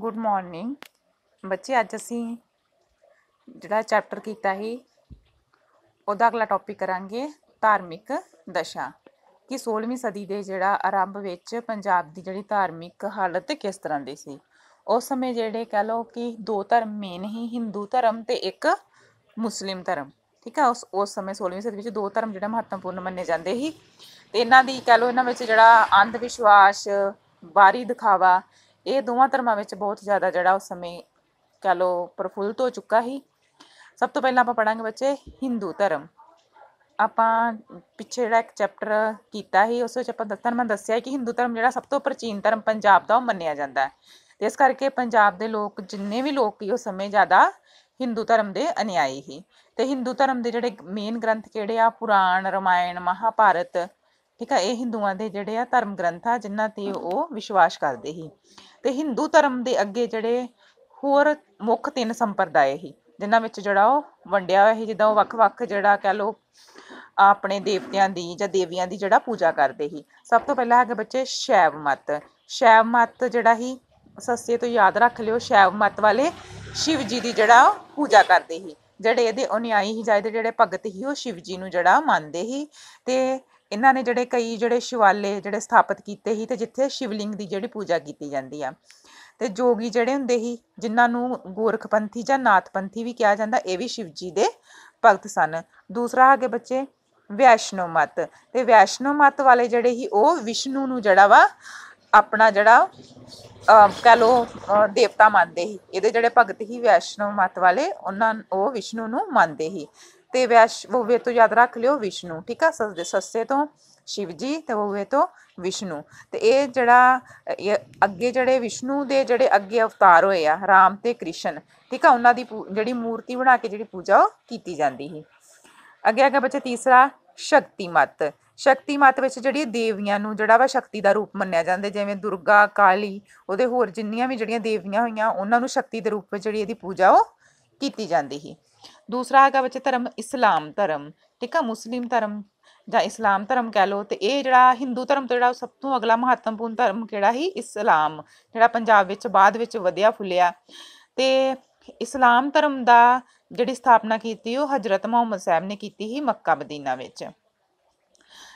good morning ਬੱਚੇ ਅੱਜ ਅਸੀਂ ਜਿਹੜਾ ਚੈਪਟਰ ਕੀਤਾ ਸੀ ਉਹਦਾ ਅਗਲਾ ਟੌਪਿਕ ਕਰਾਂਗੇ ਧਾਰਮਿਕ ਦਸ਼ਾ ਕਿ 16ਵੀਂ ਸਦੀ ਦੇ ਜਿਹੜਾ ਆਰੰਭ ਵਿੱਚ ਪੰਜਾਬ ਦੀ ਜਿਹੜੀ ਧਾਰਮਿਕ ਹਾਲਤ ਕਿਸ ਤਰ੍ਹਾਂ ਦੀ ਸੀ ਉਸ ਸਮੇਂ ਜਿਹੜੇ ਕਹ ਲਓ ਕਿ ਦੋ ਧਰਮ ਮੇਨ ਹੀ ਹਿੰਦੂ ਧਰਮ ਤੇ ਇੱਕ ਮੁਸਲਿਮ ਧਰਮ ਠੀਕ ਹੈ ਉਸ ਉਸ ਸਮੇਂ 16ਵੀਂ ਸਦੀ ਵਿੱਚ ਦੋ ਧਰਮ ਜਿਹੜਾ ਮਹੱਤਵਪੂਰਨ ਮੰਨੇ ਜਾਂਦੇ ਸੀ ਤੇ ਇਹਨਾਂ ਦੀ ਕਹ ਲਓ ਇਹਨਾਂ ਵਿੱਚ ਜਿਹੜਾ ਅੰਧ ਵਿਸ਼ਵਾਸ ਬਾਰੀ ਦਿਖਾਵਾ ਇਹ ਦੋਵਾਂ ਧਰਮਾਂ ਵਿੱਚ ਬਹੁਤ ਜ਼ਿਆਦਾ ਜਿਹੜਾ ਉਸ ਸਮੇਂ ਕਹ ਲੋ ਪ੍ਰਫੁੱਲਤ ਹੋ ਚੁੱਕਾ ਸੀ ਸਭ ਤੋਂ ਪਹਿਲਾਂ ਆਪਾਂ ਪੜਾਂਗੇ ਬੱਚੇ ਹਿੰਦੂ ਧਰਮ ਆਪਾਂ ਪਿੱਛੇ ਜਿਹੜਾ ਇੱਕ ਚੈਪਟਰ ਕੀਤਾ ਸੀ ਉਸ ਵਿੱਚ ਆਪਾਂ ਦੱਸਣ ਮੈਂ ਦੱਸਿਆ ਕਿ ਹਿੰਦੂ ਧਰਮ ਜਿਹੜਾ ਸਭ ਤੋਂ ਪ੍ਰਾਚੀਨ ਧਰਮ ਪੰਜਾਬ ਦਾ ਉਹ ਮੰਨਿਆ ਜਾਂਦਾ ਹੈ ਤੇ ਇਸ ਕਰਕੇ ਪੰਜਾਬ ਦੇ ਲੋਕ ਜਿੰਨੇ ਵੀ ਲੋਕ ਸੀ ਉਸ ਸਮੇਂ ਜ਼ਿਆਦਾ ਹਿੰਦੂ ਧਰਮ ਦੇ ਅਨਿਆਈ ਹੀ ਤੇ ਹਿੰਦੂ ਧਰਮ ਦੇ ਜਿਹੜੇ ਮੇਨ ਗ੍ਰੰਥ ਕਿਹੜੇ ਆ ਪੁਰਾਣ ਰਮਾਇਣ ਮਹਾਭਾਰਤ ਠੀਕ ਆ ਇਹ ਹਿੰਦੂਆਂ ਦੇ ਜਿਹੜੇ ਆ ਧਰਮ ਗ੍ਰੰਥ ਆ ਜਿਨ੍ਹਾਂ ਤੇ ਉਹ ਵਿਸ਼ਵਾਸ ਕਰਦੇ ਸੀ ਤੇ ਹਿੰਦੂ ਧਰਮ ਦੇ ਅੱਗੇ ਜਿਹੜੇ ਹੋਰ ਮੁੱਖ ਤਿੰਨ ਸੰਪਰਦਾਏ ਸੀ ਜਿਨ੍ਹਾਂ ਵਿੱਚ ਜਿਹੜਾ ਉਹ ਵੰਡਿਆ ਹੋਇਆ ਸੀ ਜਿੱਦਾਂ ਉਹ ਵੱਖ-ਵੱਖ ਜਿਹੜਾ ਕਹ ਲੋ ਆਪਣੇ ਦੇਵਤਿਆਂ ਦੀ ਜਾਂ ਦੇਵੀਆਂ ਦੀ ਜਿਹੜਾ ਪੂਜਾ ਕਰਦੇ ਸੀ ਸਭ ਤੋਂ ਪਹਿਲਾਂ ਹੈਗੇ ਬੱਚੇ ਸ਼ੈਵ ਮਤ ਸ਼ੈਵ ਮਤ ਜਿਹੜਾ ਹੀ ਸੱਸੇ ਤੋਂ ਯਾਦ ਰੱਖ ਲਿਓ ਸ਼ੈਵ ਮਤ ਵਾਲੇ ਸ਼ਿਵ ਜੀ ਦੀ ਜਿਹੜਾ ਪੂਜਾ ਕਰਦੇ ਸੀ ਜਿਹੜੇ ਇਹਦੇ ਨਿਆਈ ਹੀ ਜਾਇਦੇ ਜਿਹੜੇ ਭਗਤ ਹੀ ਉਹ ਸ਼ਿਵ ਜੀ ਨੂੰ ਜਿਹੜਾ ਮੰਨਦੇ ਸੀ ਤੇ ਇਹਨਾਂ ਨੇ ਜਿਹੜੇ ਕਈ ਜਿਹੜੇ ਸ਼ਿਵਾਲੇ ਜਿਹੜੇ ਸਥਾਪਿਤ ਕੀਤੇ ਸੀ ਤੇ ਜਿੱਥੇ ਸ਼ਿਵਲਿੰਗ ਦੀ ਜਿਹੜੀ ਪੂਜਾ ਕੀਤੀ ਜਾਂਦੀ ਆ ਤੇ ਜੋਗੀ ਜਿਹੜੇ ਹੁੰਦੇ ਸੀ ਜਿਨ੍ਹਾਂ ਨੂੰ ਗੋਰਖਪੰਥੀ ਜਾਂ ਨਾਥਪੰਥੀ ਵੀ ਕਿਹਾ ਜਾਂਦਾ ਇਹ ਵੀ ਸ਼ਿਵ ਜੀ ਦੇ ਭਗਤ ਸਨ ਦੂਸਰਾ ਹੈਗੇ ਬੱਚੇ ਵੈਸ਼ਨੋ ਮਤ ਤੇ ਵੈਸ਼ਨੋ ਮਤ ਵਾਲੇ ਜਿਹੜੇ ਹੀ ਉਹ ਵਿਸ਼ਨੂੰ ਨੂੰ ਜਿਹੜਾ ਵਾ ਆਪਣਾ ਜਿਹੜਾ ਕਹ ਲੋ ਦੇਵਤਾ ਮੰਨਦੇ ਸੀ ਇਹਦੇ ਜਿਹੜੇ ਭਗਤ ਹੀ ਵੈਸ਼ਨੋ ਮਤ ਵਾਲੇ ਉਹਨਾਂ ਉਹ ਵਿਸ਼ਨੂੰ ਨੂੰ ਮੰਨਦੇ ਸੀ ਤੇ ਵੈਸ਼ ਵੋਵੇ ਤੋਂ ਯਾਦ ਰੱਖ ਲਿਓ ਵਿਸ਼ਨੂੰ ਠੀਕ ਆ ਸਸਦੇ ਸੱਸੇ ਤੋਂ ਸ਼ਿਵ ਜੀ ਤੇ ਵੋਵੇ ਤੋਂ ਵਿਸ਼ਨੂੰ ਤੇ ਇਹ ਜਿਹੜਾ ਅੱਗੇ ਜਿਹੜੇ ਵਿਸ਼ਨੂੰ ਦੇ ਜਿਹੜੇ ਅੱਗੇ ਅਵਤਾਰ ਹੋਏ ਆ ਰਾਮ ਤੇ ਕ੍ਰਿਸ਼ਨ ਠੀਕ ਆ ਉਹਨਾਂ ਦੀ ਜਿਹੜੀ ਮੂਰਤੀ ਬਣਾ ਕੇ ਜਿਹੜੀ ਪੂਜਾ ਕੀਤੀ ਜਾਂਦੀ ਸੀ ਅੱਗੇ ਅੱਗੇ ਬੱਚੇ ਤੀਸਰਾ ਸ਼ਕਤੀ ਮਤ ਸ਼ਕਤੀ ਮਤ ਵਿੱਚ ਜਿਹੜੀ ਦੇਵੀਆਂ ਨੂੰ ਜਿਹੜਾ ਵਾ ਸ਼ਕਤੀ ਦਾ ਰੂਪ ਮੰਨਿਆ ਜਾਂਦਾ ਜਿਵੇਂ ਦੁਰਗਾ ਕਾਲੀ ਉਹਦੇ ਹੋਰ ਜਿੰਨੀਆਂ ਵੀ ਜਿਹੜੀਆਂ ਦੇਵੀਆਂ ਹੋਈਆਂ ਉਹਨਾਂ ਨੂੰ ਸ਼ਕਤੀ ਦੇ ਰੂਪ ਵਿੱਚ ਜਿਹੜੀ ਇਹਦੀ ਪੂਜਾ ਉਹ ਕੀਤੀ ਜਾਂਦੀ ਸੀ ਦੂਸਰਾ ਹੈਗਾ ਬੱਚੇ ਧਰਮ ਇਸਲਾਮ ਧਰਮ ਠੀਕ ਆ ਮੁਸਲਿਮ ਧਰਮ ਜਾਂ ਇਸਲਾਮ ਧਰਮ ਕਹਿ ਲੋ ਤੇ ਇਹ ਜਿਹੜਾ ਹਿੰਦੂ ਧਰਮ ਤੋਂ ਜਿਹੜਾ ਸਭ ਤੋਂ ਅਗਲਾ ਮਹੱਤਵਪੂਰਨ ਧਰਮ ਕਿਹੜਾ ਹੀ ਇਸਲਾਮ ਜਿਹੜਾ ਪੰਜਾਬ ਵਿੱਚ ਬਾਅਦ ਵਿੱਚ ਵਧਿਆ ਫੁੱਲਿਆ ਤੇ ਇਸਲਾਮ ਧਰਮ ਦਾ ਜਿਹੜੀ ਸਥਾਪਨਾ ਕੀਤੀ ਉਹ ਹਜ਼ਰਤ ਮੁਹੰਮਦ ਸਾਹਿਬ ਨੇ ਕੀਤੀ ਹੀ ਮੱਕਾ ਮਦੀਨਾ ਵਿੱਚ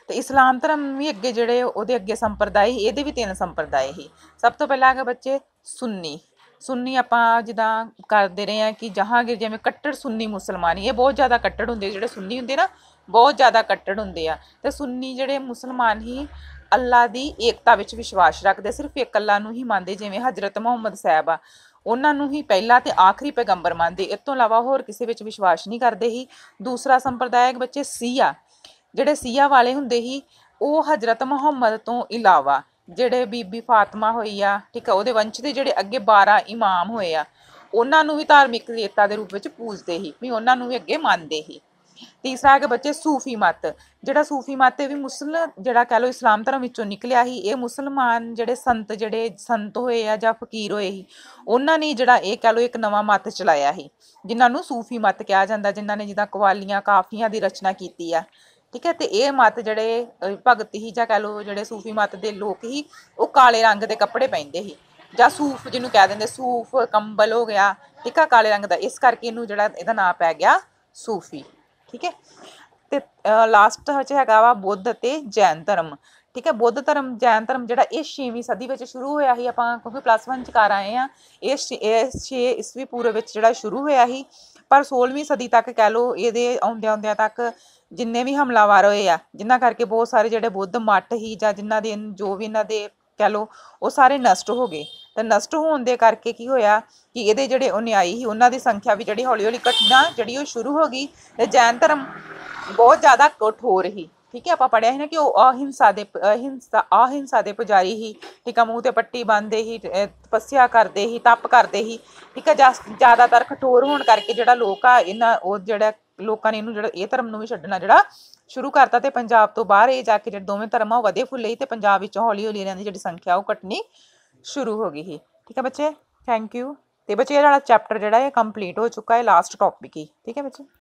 ਤੇ ਇਸਲਾਮ ਧਰਮ ਵੀ ਅੱਗੇ ਜਿਹੜੇ ਉਹਦੇ ਅੱਗੇ ਸੰਪਰਦਾਇ ਇਹਦੇ ਵੀ ਤਿੰਨ ਸੰਪਰਦਾਇ ਹੀ ਸਭ ਤੋਂ ਪਹਿਲਾਂ ਹੈਗਾ ਬੱਚੇ ਸੁੰਨੀ ਸੁੰਨੀ ਆਪਾਂ ਜਿਦਾ ਕਰਦੇ ਰਹੇ ਆ ਕਿ ਜਹਾਂਗੀਰ ਜਿਵੇਂ ਕੱਟੜ ਸੁੰਨੀ ਮੁਸਲਮਾਨੀ ਇਹ ਬਹੁਤ ਜ਼ਿਆਦਾ ਕੱਟੜ ਹੁੰਦੇ ਜਿਹੜੇ ਸੁੰਨੀ ਹੁੰਦੇ ਨਾ ਬਹੁਤ ਜ਼ਿਆਦਾ ਕੱਟੜ ਹੁੰਦੇ ਆ ਤੇ ਸੁੰਨੀ ਜਿਹੜੇ ਮੁਸਲਮਾਨ ਹੀ ਅੱਲਾ ਦੀ ਏਕਤਾ ਵਿੱਚ ਵਿਸ਼ਵਾਸ ਰੱਖਦੇ ਸਿਰਫ ਇੱਕ ਅੱਲਾ ਨੂੰ ਹੀ ਮੰਨਦੇ ਜਿਵੇਂ ਹਜ਼ਰਤ ਮੁਹੰਮਦ ਸਾਹਿਬ ਆ ਉਹਨਾਂ ਨੂੰ ਹੀ ਪਹਿਲਾ ਤੇ ਆਖਰੀ ਪੈਗੰਬਰ ਮੰਨਦੇ ਇਸ ਤੋਂ ਇਲਾਵਾ ਹੋਰ ਕਿਸੇ ਵਿੱਚ ਵਿਸ਼ਵਾਸ ਨਹੀਂ ਕਰਦੇ ਹੀ ਦੂਸਰਾ ਸੰਪਰਦਾਇਕ ਬੱਚੇ ਸੀਆ ਜਿਹੜੇ ਸੀਆ ਵਾਲੇ ਹੁੰਦੇ ਹੀ ਉਹ ਹਜ਼ਰਤ ਮੁਹੰਮਦ ਤੋਂ ਇਲਾਵਾ ਜਿਹੜੇ ਬੀਬੀ ਫਾਤਿਮਾ ਹੋਈ ਆ ਠੀਕ ਆ ਉਹਦੇ ਵੰਸ਼ ਦੇ ਜਿਹੜੇ ਅੱਗੇ 12 ਇਮਾਮ ਹੋਏ ਆ ਉਹਨਾਂ ਨੂੰ ਵੀ ਧਾਰਮਿਕ ਨੇਤਾ ਦੇ ਰੂਪ ਵਿੱਚ ਪੂਜਦੇ ਹੀ ਵੀ ਉਹਨਾਂ ਨੂੰ ਵੀ ਅੱਗੇ ਮੰਨਦੇ ਹੀ ਤੀਸਰਾ ਹੈ ਕਿ ਬੱਚੇ ਸੂਫੀ ਮਤ ਜਿਹੜਾ ਸੂਫੀ ਮਤ ਤੇ ਵੀ ਮੁਸਲ ਜਿਹੜਾ ਕਹ ਲੋ ਇਸਲਾਮ ਧਰਮ ਵਿੱਚੋਂ ਨਿਕਲਿਆ ਹੀ ਇਹ ਮੁਸਲਮਾਨ ਜਿਹੜੇ ਸੰਤ ਜਿਹੜੇ ਸੰਤ ਹੋਏ ਆ ਜਾਂ ਫਕੀਰ ਹੋਏ ਹੀ ਉਹਨਾਂ ਨੇ ਜਿਹੜਾ ਇਹ ਕਹ ਲੋ ਇੱਕ ਨਵਾਂ ਮਤ ਚਲਾਇਆ ਹੀ ਜਿਨ੍ਹਾਂ ਨੂੰ ਸੂਫੀ ਮਤ ਕਿਹਾ ਜਾਂਦਾ ਜਿਨ੍ਹਾਂ ਨੇ ਜਿੱਦਾਂ ਕਵਾਲੀਆਂ ਕਾਫੀਆਂ ਦੀ ਰਚਨਾ ਕੀਤੀ ਆ ਠੀਕ ਹੈ ਤੇ ਇਹ ਮਤ ਜਿਹੜੇ ਭਗਤ ਹੀ ਜਾਂ ਕਹ ਲੋ ਜਿਹੜੇ ਸੂਫੀ ਮਤ ਦੇ ਲੋਕ ਹੀ ਉਹ ਕਾਲੇ ਰੰਗ ਦੇ ਕੱਪੜੇ ਪਹਿਨਦੇ ਸੀ ਜਾਂ ਸੂਫ ਜਿਹਨੂੰ ਕਹਿ ਦਿੰਦੇ ਸੂਫ ਕੰਬਲ ਹੋ ਗਿਆ ਠੀਕ ਹੈ ਕਾਲੇ ਰੰਗ ਦਾ ਇਸ ਕਰਕੇ ਇਹਨੂੰ ਜਿਹੜਾ ਇਹਦਾ ਨਾਮ ਪੈ ਗਿਆ ਸੂਫੀ ਠੀਕ ਹੈ ਤੇ ਲਾਸਟ ਵਿੱਚ ਹੈਗਾ ਵਾ ਬੁੱਧ ਤੇ ਜੈਨ ਧਰਮ ਠੀਕ ਹੈ ਬੁੱਧ ਧਰਮ ਜੈਨ ਧਰਮ ਜਿਹੜਾ ਇਹ 6ਵੀਂ ਸਦੀ ਵਿੱਚ ਸ਼ੁਰੂ ਹੋਇਆ ਸੀ ਆਪਾਂ ਕਿਉਂਕਿ ਪਲੱਸ 1 ਚ ਕਰ ਆਏ ਆ ਇਹ 6 ਇਸਵੀ ਪੂਰਵ ਵਿੱਚ ਜਿਹੜਾ ਸ਼ੁਰੂ ਹੋਇਆ ਸੀ ਪਰ 16ਵੀਂ ਸਦੀ ਤੱਕ ਕਹਿ ਲਓ ਇਹਦੇ ਆਉਂਦਿਆਂ ਆਉਂਦਿਆਂ ਤੱਕ ਜਿੰਨੇ ਵੀ ਹਮਲਾਵਰ ਹੋਏ ਆ ਜਿਨ੍ਹਾਂ ਕਰਕੇ ਬਹੁਤ ਸਾਰੇ ਜਿਹੜੇ ਬੁੱਧ ਮੱਠ ਹੀ ਜਾਂ ਜਿਨ੍ਹਾਂ ਦੇ ਜੋ ਵੀ ਇਹਨਾਂ ਦੇ ਕਹਿ ਲਓ ਉਹ ਸਾਰੇ ਨਸ਼ਟ ਹੋ ਗਏ ਤਾਂ ਨਸ਼ਟ ਹੋਣ ਦੇ ਕਰਕੇ ਕੀ ਹੋਇਆ ਕਿ ਇਹਦੇ ਜਿਹੜੇ ਉਨਿਆਈ ਸੀ ਉਹਨਾਂ ਦੀ ਸੰਖਿਆ ਵੀ ਜਿਹੜੀ ਹੌਲੀ ਹੌਲੀ ਘਟਣਾ ਜਿਹੜੀ ਉਹ ਸ਼ੁਰੂ ਹੋ ਗਈ ਤੇ ਜੈਨ ਧਰਮ ਬਹੁਤ ਜ਼ਿਆਦਾ ਕੁੱਟ ਹੋ ਰਹੀ ਠੀਕ ਹੈ ਆਪਾਂ ਪੜਿਆ ਹੈ ਨਾ ਕਿ ਉਹ ਅਹਿੰਸਾ ਦੇ ਅਹਿੰਸਾ ਅਹਿੰਸਾ ਦੇ ਪੁਜਾਰੀ ਹੀ ਠੀਕ ਹੈ ਮੂੰਹ ਤੇ ਪੱਟੀ ਬੰਨਦੇ ਹੀ ਤਪੱਸਿਆ ਕਰਦੇ ਹੀ ਤਪ ਕਰਦੇ ਹੀ ਠੀਕ ਹੈ ਜ਼ਿਆਦਾਤਰ ਕਠੋਰ ਹੋਣ ਕਰਕੇ ਜਿਹੜਾ ਲੋਕ ਆ ਇਹਨਾਂ ਉਹ ਜਿਹੜਾ ਲੋਕਾਂ ਨੇ ਇਹਨੂੰ ਜਿਹੜਾ ਇਹ ਧਰਮ ਨੂੰ ਵੀ ਛੱਡਣਾ ਜਿਹੜਾ ਸ਼ੁਰੂ ਕਰਤਾ ਤੇ ਪੰਜਾਬ ਤੋਂ ਬਾਹਰ ਇਹ ਜਾ ਕੇ ਜਿਹੜੇ ਦੋਵੇਂ ਧਰਮ ਆ ਉਹ ਵਧੇ ਫੁੱਲੇ ਤੇ ਪੰਜਾਬ ਵਿੱਚ ਹੌਲੀ ਹੌਲੀ ਇਹਨਾਂ ਦੀ ਜਿਹੜੀ ਸੰਖਿਆ ਉਹ ਘਟਣੀ ਸ਼ੁਰੂ ਹੋ ਗਈ ਹੀ ਠੀਕ ਹੈ ਬੱਚੇ ਥੈਂਕ ਯੂ ਤੇ ਬੱਚੇ ਇਹ ਜਿਹੜਾ ਚੈਪਟਰ ਜਿਹੜਾ ਇਹ ਕੰਪਲੀਟ ਹੋ ਚੁੱਕਾ ਹੈ ਲਾਸਟ ਟੌਪਿਕ ਹੀ ਠੀਕ ਹੈ ਬੱਚੇ